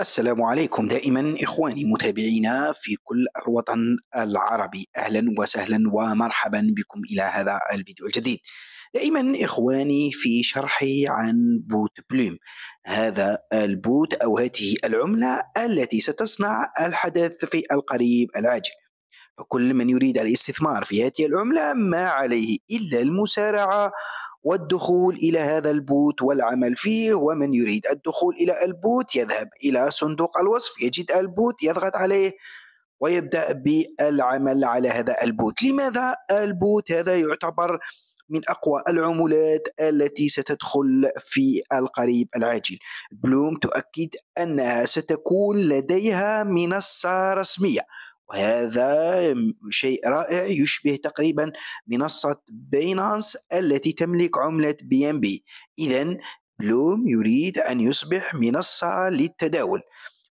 السلام عليكم دائما اخواني متابعينا في كل الوطن العربي اهلا وسهلا ومرحبا بكم الى هذا الفيديو الجديد دائما اخواني في شرحي عن بوت بلوم هذا البوت او هذه العمله التي ستصنع الحدث في القريب العاجل فكل من يريد الاستثمار في هذه العمله ما عليه الا المسارعه والدخول إلى هذا البوت والعمل فيه ومن يريد الدخول إلى البوت يذهب إلى صندوق الوصف يجد البوت يضغط عليه ويبدأ بالعمل على هذا البوت لماذا البوت هذا يعتبر من أقوى العمولات التي ستدخل في القريب العاجل بلوم تؤكد أنها ستكون لديها منصة رسمية وهذا شيء رائع يشبه تقريبا منصة بينانس التي تملك عملة بي ام بي إذا بلوم يريد أن يصبح منصة للتداول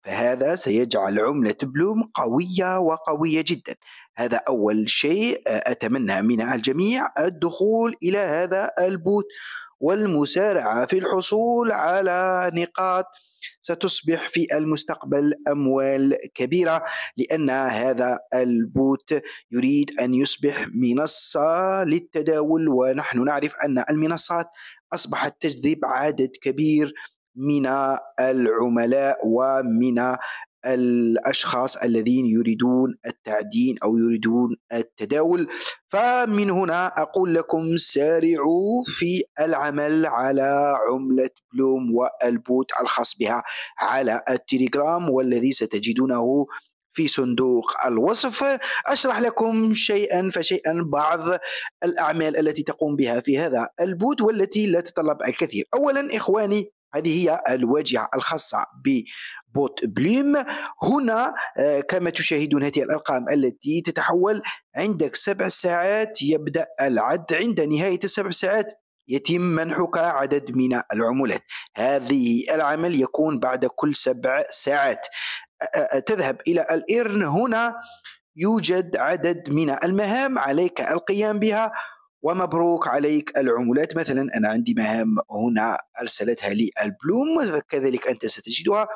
فهذا سيجعل عملة بلوم قوية وقوية جدا هذا أول شيء آه، أتمنى من الجميع الدخول إلى هذا البوت والمسارعة في الحصول على نقاط ستصبح في المستقبل أموال كبيرة لأن هذا البوت يريد أن يصبح منصة للتداول ونحن نعرف أن المنصات أصبحت تجذب عدد كبير من العملاء ومن الاشخاص الذين يريدون التعدين او يريدون التداول فمن هنا اقول لكم سارعوا في العمل على عمله بلوم والبوت الخاص بها على التليجرام والذي ستجدونه في صندوق الوصف أشرح لكم شيئا فشيئا بعض الأعمال التي تقوم بها في هذا البوت والتي لا تتطلب الكثير أولا إخواني هذه هي الواجهة الخاصة ببوت بليم هنا آه، كما تشاهدون هذه الأرقام التي تتحول عندك سبع ساعات يبدأ العد عند نهاية السبع ساعات يتم منحك عدد من العمولات هذه العمل يكون بعد كل سبع ساعات تذهب إلى الإرن هنا يوجد عدد من المهام عليك القيام بها ومبروك عليك العمولات مثلا أنا عندي مهام هنا أرسلتها لي البلوم كذلك أنت ستجدها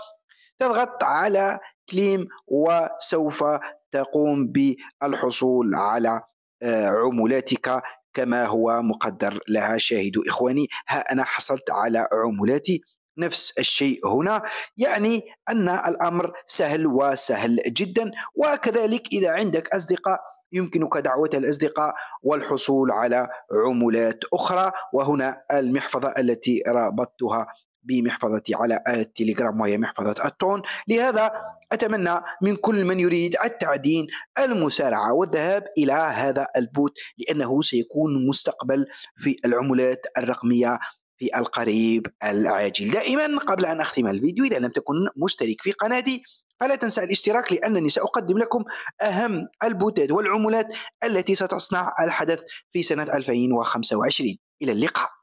تضغط على كليم وسوف تقوم بالحصول على آه، عمولاتك كما هو مقدر لها شاهدوا إخواني ها أنا حصلت على عمولاتي نفس الشيء هنا يعني أن الأمر سهل وسهل جدا وكذلك إذا عندك أصدقاء يمكنك دعوة الأصدقاء والحصول على عملات أخرى وهنا المحفظة التي رابطتها بمحفظتي على التليجرام وهي محفظة التون لهذا أتمنى من كل من يريد التعدين المسارعة والذهاب إلى هذا البوت لأنه سيكون مستقبل في العملات الرقمية في القريب العاجل دائما قبل أن أختم الفيديو إذا لم تكن مشترك في قناتي فلا تنسى الاشتراك لأنني سأقدم لكم أهم البوتات والعملات التي ستصنع الحدث في سنة 2025 إلى اللقاء